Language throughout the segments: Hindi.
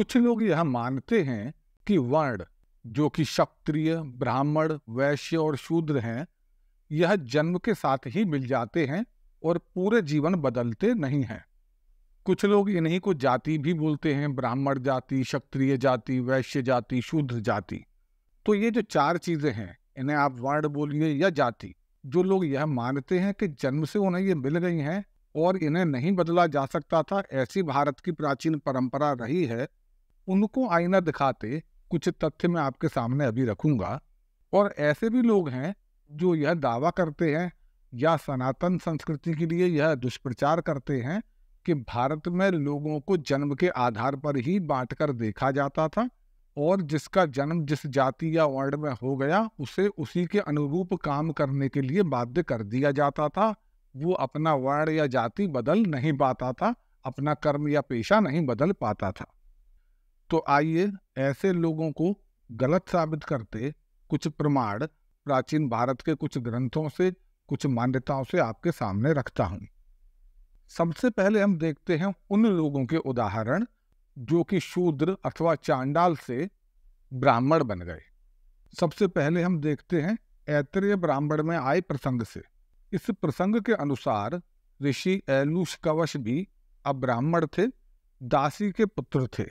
कुछ लोग यह मानते हैं कि वर्ण जो कि क्षत्रिय ब्राह्मण वैश्य और शूद्र हैं यह जन्म के साथ ही मिल जाते हैं और पूरे जीवन बदलते नहीं हैं कुछ लोग इन्हीं को जाति भी बोलते हैं ब्राह्मण जाति क्षत्रिय जाति वैश्य जाति शूद्र जाति तो ये जो चार चीज़ें हैं इन्हें आप वर्ण बोलिए या जाति जो लोग यह मानते हैं कि जन्म से उन्हें ये मिल गई हैं और इन्हें नहीं बदला जा सकता था ऐसी भारत की प्राचीन परंपरा रही है उनको आईना दिखाते कुछ तथ्य मैं आपके सामने अभी रखूंगा और ऐसे भी लोग हैं जो यह दावा करते हैं या सनातन संस्कृति के लिए यह दुष्प्रचार करते हैं कि भारत में लोगों को जन्म के आधार पर ही बांटकर देखा जाता था और जिसका जन्म जिस जाति या वर्ण में हो गया उसे उसी के अनुरूप काम करने के लिए बाध्य कर दिया जाता था वो अपना वर्ण या जाति बदल नहीं पाता था अपना कर्म या पेशा नहीं बदल पाता था तो आइए ऐसे लोगों को गलत साबित करते कुछ प्रमाण प्राचीन भारत के कुछ ग्रंथों से कुछ मान्यताओं से आपके सामने रखता हूँ सबसे पहले हम देखते हैं उन लोगों के उदाहरण जो कि शूद्र अथवा चांडाल से ब्राह्मण बन गए सबसे पहले हम देखते हैं ऐतरेय ब्राह्मण में आए प्रसंग से इस प्रसंग के अनुसार ऋषि एलुष कवश भी अब ब्राह्मण थे दासी के पुत्र थे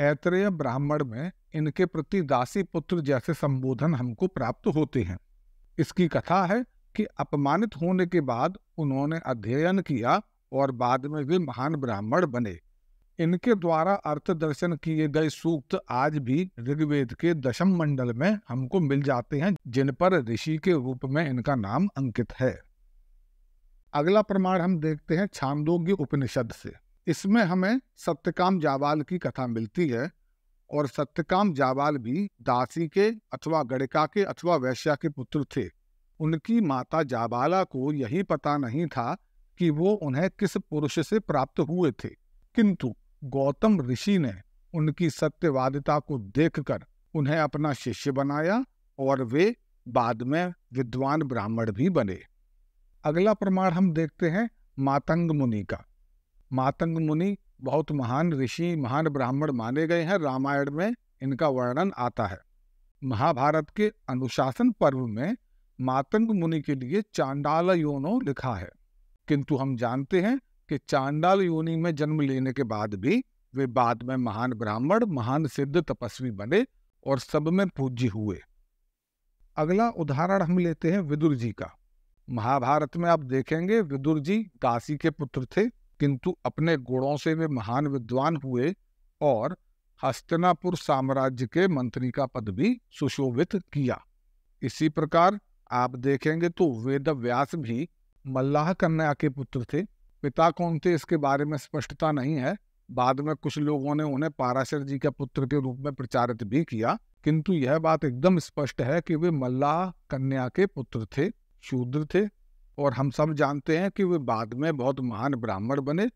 ऐत्रेय ब्राह्मण में इनके प्रति दासी पुत्र जैसे संबोधन हमको प्राप्त होते हैं इसकी कथा है कि अपमानित होने के बाद उन्होंने अध्ययन किया और बाद में वे महान ब्राह्मण बने इनके द्वारा अर्थ दर्शन किए गए सूक्त आज भी ऋग्वेद के दशम मंडल में हमको मिल जाते हैं जिन पर ऋषि के रूप में इनका नाम अंकित है अगला प्रमाण हम देखते हैं छांदोग्य उपनिषद से इसमें हमें सत्यकाम जावाल की कथा मिलती है और सत्यकाम जावाल भी दासी के अथवा गड़का के अथवा वैश्या के पुत्र थे उनकी माता जाबाला को यही पता नहीं था कि वो उन्हें किस पुरुष से प्राप्त हुए थे किंतु गौतम ऋषि ने उनकी सत्यवादिता को देखकर उन्हें अपना शिष्य बनाया और वे बाद में विद्वान ब्राह्मण भी बने अगला प्रमाण हम देखते हैं मातंग मुनि का मातंग मुनि बहुत महान ऋषि महान ब्राह्मण माने गए हैं रामायण में इनका वर्णन आता है महाभारत के अनुशासन पर्व में मातंग मुनि के लिए चांडाल योनो लिखा है किंतु हम जानते हैं कि चांडाल योनि में जन्म लेने के बाद भी वे बाद में महान ब्राह्मण महान सिद्ध तपस्वी बने और सब में पूज्य हुए अगला उदाहरण हम लेते हैं विदुर जी का महाभारत में आप देखेंगे विदुर जी काशी के पुत्र थे किंतु अपने गुणों से वे महान विद्वान हुए और हस्तनापुर साम्राज्य के मंत्री का पद भी सुशोभित किया इसी प्रकार आप देखेंगे तो वेद व्यास भी मल्लाह कन्या के पुत्र थे पिता कौन थे इसके बारे में स्पष्टता नहीं है बाद में कुछ लोगों ने उन्हें पाराशर जी के पुत्र के रूप में प्रचारित भी किया किंतु यह बात एकदम स्पष्ट है कि वे मल्लाह कन्या के पुत्र थे शूद्र थे और हम सब जानते हैं कि वे बाद में बहुत महान ब्राह्मण बने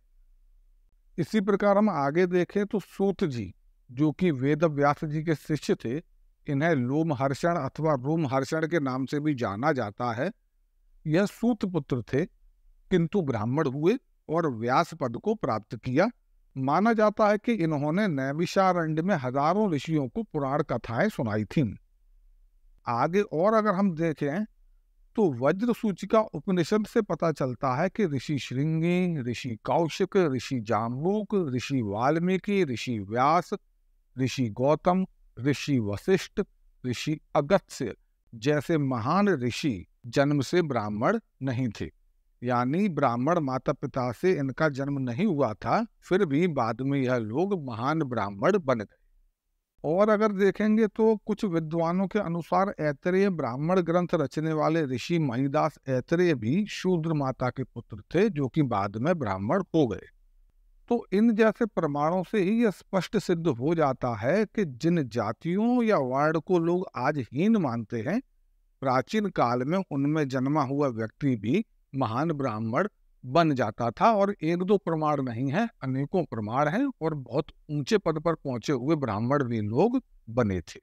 इसी प्रकार हम आगे देखें तो सूत जी जो कि वेद व्यास जी के शिष्य थे इन्हें लोमहर्षण अथवा रोमहर्षण के नाम से भी जाना जाता है यह सूत पुत्र थे किंतु ब्राह्मण हुए और व्यास पद को प्राप्त किया माना जाता है कि इन्होंने नैविशारण्य में हजारों ऋषियों को पुराण कथाएं सुनाई थीं आगे और अगर हम देखें तो वज्र सूचिका उपनिषद से पता चलता है कि ऋषि श्रृंगी ऋषि कौशिक ऋषि जामलूक ऋषि वाल्मीकि ऋषि व्यास ऋषि गौतम ऋषि वशिष्ठ ऋषि अगस्त्य जैसे महान ऋषि जन्म से ब्राह्मण नहीं थे यानी ब्राह्मण माता पिता से इनका जन्म नहीं हुआ था फिर भी बाद में यह लोग महान ब्राह्मण बन गए और अगर देखेंगे तो कुछ विद्वानों के अनुसार ऐतरेय ब्राह्मण ग्रंथ रचने वाले ऋषि महीदास ऐतरेय भी शूद्र माता के पुत्र थे जो कि बाद में ब्राह्मण हो गए तो इन जैसे प्रमाणों से ही यह स्पष्ट सिद्ध हो जाता है कि जिन जातियों या वर्ण को लोग आज हीन मानते हैं प्राचीन काल में उनमें जन्मा हुआ व्यक्ति भी महान ब्राह्मण बन जाता था और एक दो प्रमाण नहीं है अनेकों प्रमाण हैं और बहुत ऊंचे पद पर पहुंचे हुए ब्राह्मण भी लोग बने थे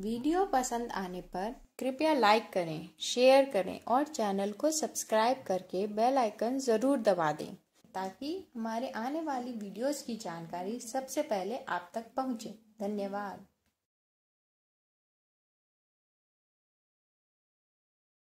वीडियो पसंद आने पर कृपया लाइक करें शेयर करें और चैनल को सब्सक्राइब करके बेल आइकन ज़रूर दबा दें ताकि हमारे आने वाली वीडियोस की जानकारी सबसे पहले आप तक पहुंचे धन्यवाद